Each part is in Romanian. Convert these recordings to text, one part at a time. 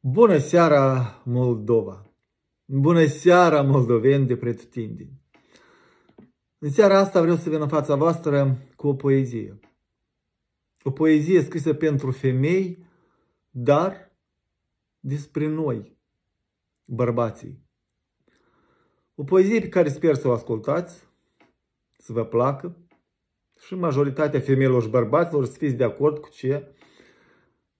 Bună seara, Moldova! Bună seara, moldoveni de pretutindeni! În seara asta vreau să vin în fața voastră cu o poezie. O poezie scrisă pentru femei, dar despre noi, bărbații. O poezie pe care sper să o ascultați, să vă placă și majoritatea femeilor și bărbaților să fiți de acord cu ce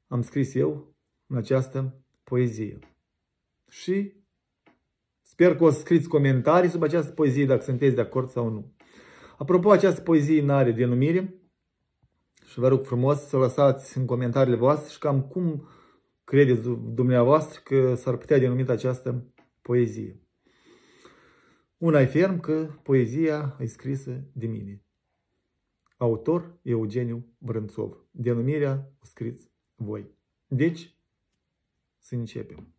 am scris eu în această poezie. Și sper că o să scriți comentarii sub această poezie dacă sunteți de acord sau nu. Apropo, această poezie nu are denumire și vă rog frumos să lăsați în comentariile voastre și cam cum credeți dumneavoastră că s-ar putea denumi această poezie. Una e ferm că poezia e scrisă de mine. Autor Eugeniu Brânțov. Denumirea o scriți voi. Deci, să începem.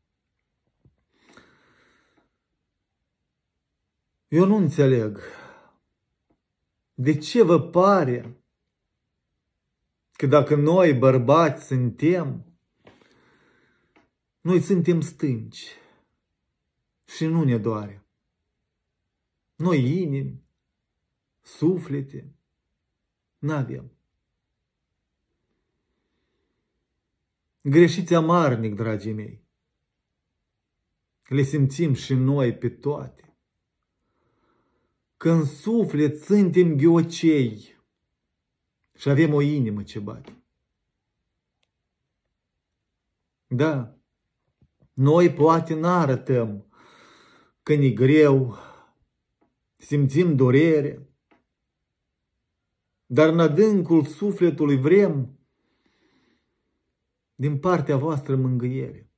Eu nu înțeleg de ce vă pare că dacă noi bărbați suntem, noi suntem stânci și nu ne doare. Noi inimi, suflete, n-avem. Greșiți amarnic, dragii mei. Le simțim și noi pe toate. Când suflet suntem ghiocei și avem o inimă ce bate. Da, noi poate n-arătăm că ne greu, simțim dorere, dar în adâncul sufletului vrem din partea voastră mângâiere.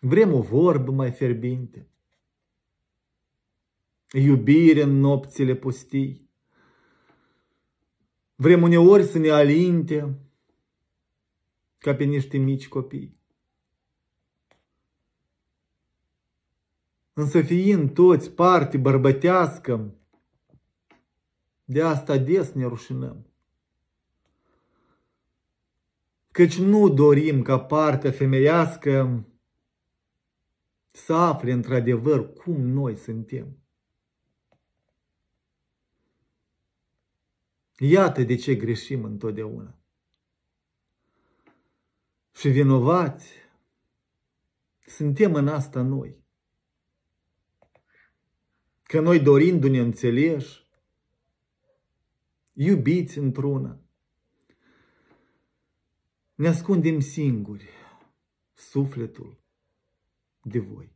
Vrem o vorbă mai fierbinte, iubire în nopțile pustii. Vrem uneori să ne alinte ca pe niște mici copii. Însă fiind toți parte bărbătească, de asta des ne rușinăm căci nu dorim ca partea femeiască să afle într-adevăr cum noi suntem. Iată de ce greșim întotdeauna. Și vinovați suntem în asta noi. Că noi dorindu-ne înțeleși, iubiți într-una, ne ascundem singuri sufletul de voi.